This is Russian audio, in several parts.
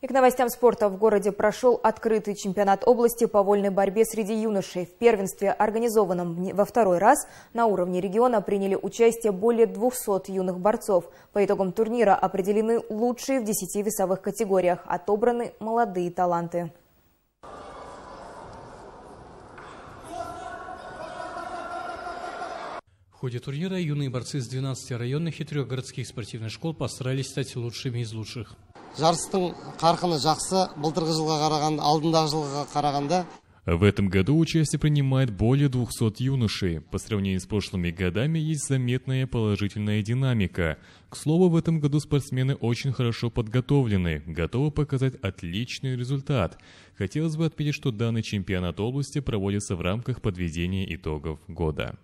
И к новостям спорта в городе прошел открытый чемпионат области по вольной борьбе среди юношей. В первенстве, организованном во второй раз, на уровне региона приняли участие более 200 юных борцов. По итогам турнира определены лучшие в 10 весовых категориях, отобраны молодые таланты. В ходе турнира юные борцы с 12 районных и трех городских спортивных школ постарались стать лучшими из лучших жарыстың қарқыны жақсы былтырғы жылға қарағанда алдындағы жылға қарағанда В этом году участие принимает более 200 юношей. По сравнению с прошлыми годами есть заметная положительная динамика. К слову, в этом году спортсмены очень хорошо подготовлены, готовы показать отличный результат. Хотелось бы отметить, что данный чемпионат области проводится в рамках подведения итогов года.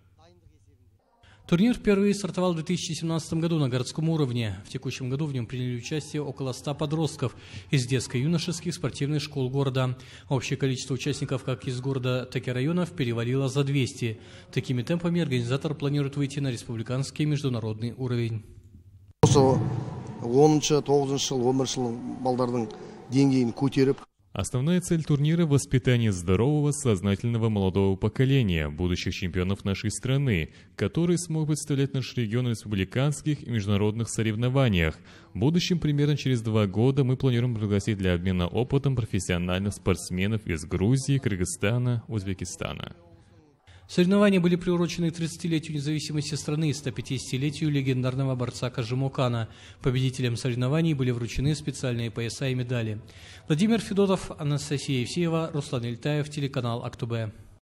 Турнир впервые стартовал в 2017 году на городском уровне. В текущем году в нем приняли участие около 100 подростков из детско-юношеских спортивных школ города. Общее количество участников как из города, так и районов перевалило за 200. Такими темпами организатор планирует выйти на республиканский международный уровень. 10-9 жыл, 11 жыл балдардың деңгейін Основная цель турнира – воспитание здорового, сознательного молодого поколения, будущих чемпионов нашей страны, которые смогут представлять наш регион в республиканских и международных соревнованиях. Будущим примерно через два года мы планируем пригласить для обмена опытом профессиональных спортсменов из Грузии, Кыргызстана, Узбекистана. Соревнования были приурочены к 30-летию независимости страны и 150-летию легендарного борца Кажимукана. Победителям соревнований были вручены специальные пояса и медали. Владимир Федотов, Анастасия Евсеева, Руслан Ильтаев, телеканал «Актубе».